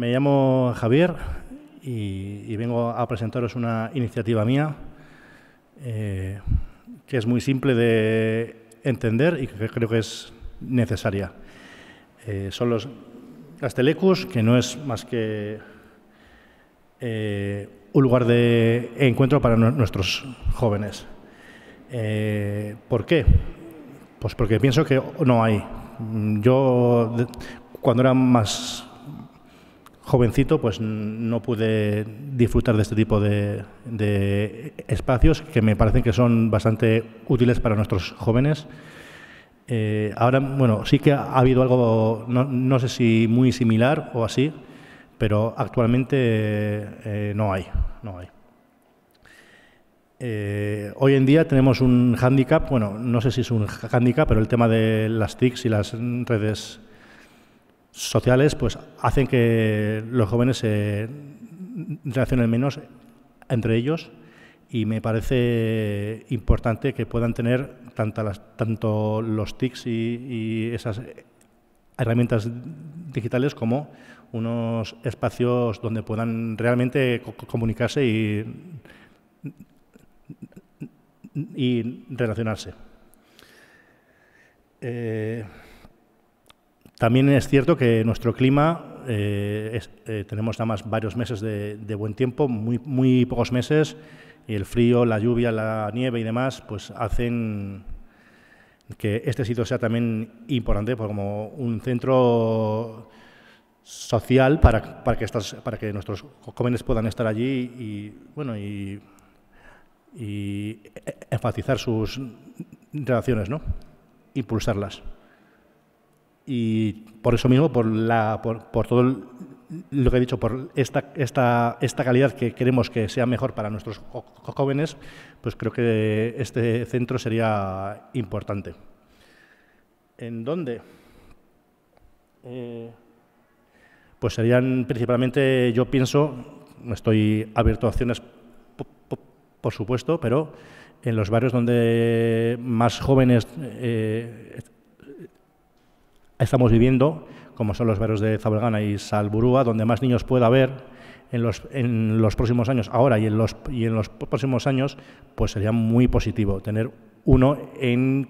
Me llamo Javier y, vengo a presentaros una iniciativa mía eh, que es muy simple de entender y que creo que es necesaria. Eh, son los telecus, que no es más que eh, un lugar de encuentro para nuestros jóvenes. ¿Por qué? Pues porque pienso que no hay. Yo, cuando era más jovencito pues no pude disfrutar de este tipo de, espacios que me parecen que son bastante útiles para nuestros jóvenes. Eh, ahora, bueno, sí que ha habido algo, no, sé si muy similar o así, pero actualmente eh, no hay, no hay. Eh, hoy en día tenemos un hándicap, bueno, no sé si es un hándicap, pero el tema de las TICs y las redes sociales pues hacen que los jóvenes se relacionen menos entre ellos y me parece importante que puedan tener tanto, tanto los TICs y, esas herramientas digitales como unos espacios donde puedan realmente comunicarse y, y relacionarse. Eh, también es cierto que nuestro clima, eh, eh, tenemos nada más varios meses de, buen tiempo, muy, muy pocos meses, y el frío, la lluvia, la nieve y demás, pues hacen que este sitio sea también importante como un centro social para, que, nuestros jóvenes puedan estar allí y, bueno, y e-, e-, enfatizar sus relaciones, ¿no? Impulsarlas. Y por eso mismo, por, la, por, todo lo que he dicho, por esta, esta, esta calidad que queremos que sea mejor para nuestros jóvenes, pues creo que este centro sería importante. ¿En dónde? Eh, pues serían principalmente, yo pienso, estoy abierto a opciones por supuesto, pero en los barrios donde más jóvenes eh, estamos viviendo, como son los veros de Zabalgana y Salburúa, donde más niños pueda haber en los, próximos años, ahora y en los, próximos años, pues sería muy positivo tener uno en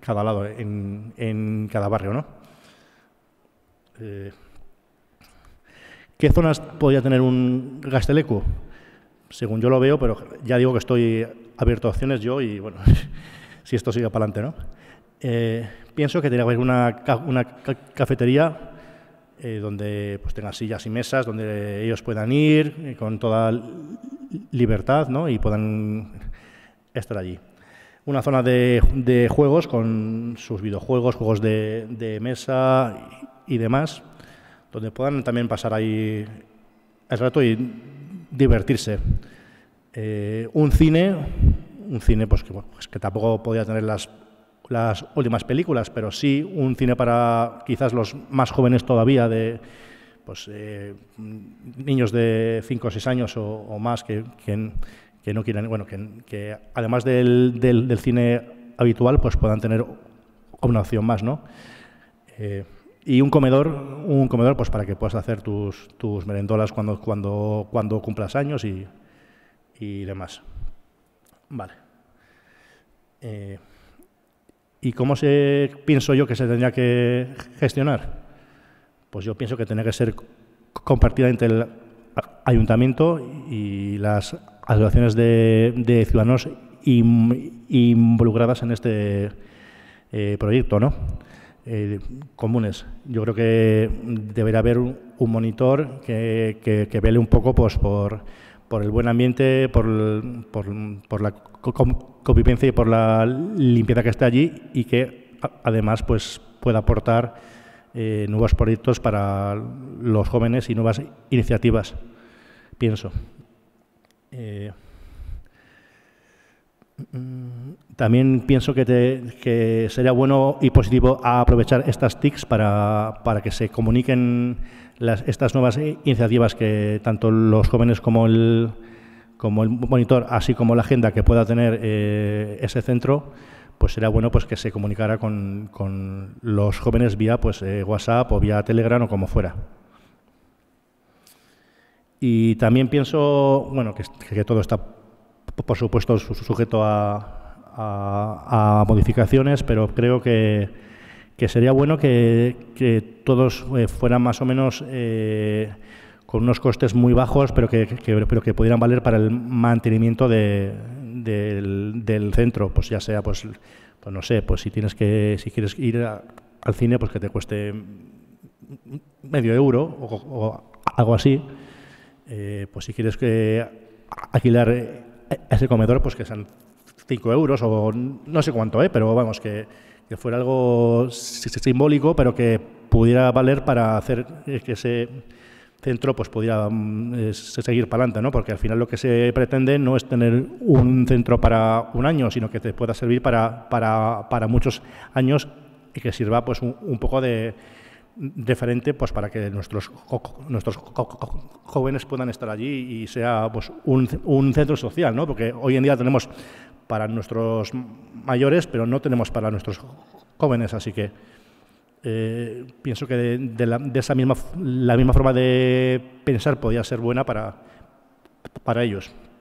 cada lado, en, cada barrio, ¿no? Eh, ¿Qué zonas podría tener un gasteleco? Según yo lo veo, pero ya digo que estoy abierto a opciones yo y, bueno, si esto sigue para adelante, ¿no? Eh, pienso que tiene haber una, cafetería eh, donde pues, tengan sillas y mesas, donde ellos puedan ir eh, con toda libertad y puedan estar allí. Una zona de, juegos con sus videojuegos, juegos de, mesa y demás, donde puedan también pasar ahí el rato y divertirse. un cine, un cine pues, que, pues, que tampoco podía tener las las últimas películas, pero sí un cine para quizás los más jóvenes todavía, de pues, eh, niños de 5 o 6 años o, más que, que, no quieran, bueno, que, además del, del, cine habitual, pues puedan tener una opción más, ¿no? Eh, y un comedor, un comedor pues para que puedas hacer tus, tus merendolas cuando, cuando, cuando cumplas años y, y demás. Vale. Eh, ¿Y cómo se, pienso yo que se tendría que gestionar? Pues yo pienso que tendría que ser compartida entre el ayuntamiento y las asociaciones de, ciudadanos involucradas en este eh, proyecto, ¿no? Eh, comunes. Yo creo que debería haber un, monitor que, que, que, vele un poco pues, por por el buen ambiente, por, por, la convivencia y por la limpieza que está allí y que además pues, pueda aportar eh, nuevos proyectos para los jóvenes y nuevas iniciativas, pienso. Eh, Mm, también pienso que, que, sería bueno y positivo aprovechar estas TICs para, que se comuniquen las, estas nuevas iniciativas que tanto los jóvenes como el, como el monitor, así como la agenda que pueda tener eh, ese centro, pues sería bueno pues, que se comunicara con, con los jóvenes vía pues, eh, WhatsApp o vía Telegram o como fuera. Y también pienso bueno, que, que todo está por supuesto sujeto a, modificaciones, pero creo que, que sería bueno que, todos eh, fueran más o menos eh, con unos costes muy bajos, pero que, pero que pudieran valer para el mantenimiento de, del, centro, pues ya sea, pues, pues, no sé, pues si tienes que, si quieres ir al cine, pues que te cueste medio euro o, algo así, eh, pues si quieres que alquilar ese comedor, pues que sean 5 euros o no sé cuánto, ¿eh? pero vamos, que, fuera algo simbólico, pero que pudiera valer para hacer que ese centro pues pudiera mm, seguir para adelante, ¿no? Porque al final lo que se pretende no es tener un centro para un año, sino que te pueda servir para, para, muchos años y que sirva pues un poco de, diferente pues, para que nuestros, nuestros jóvenes puedan estar allí y sea pues, un, centro social, ¿no? porque hoy en día tenemos para nuestros mayores, pero no tenemos para nuestros jóvenes, así que eh, pienso que de, la, de, esa misma, la misma forma de pensar podría ser buena para, para ellos.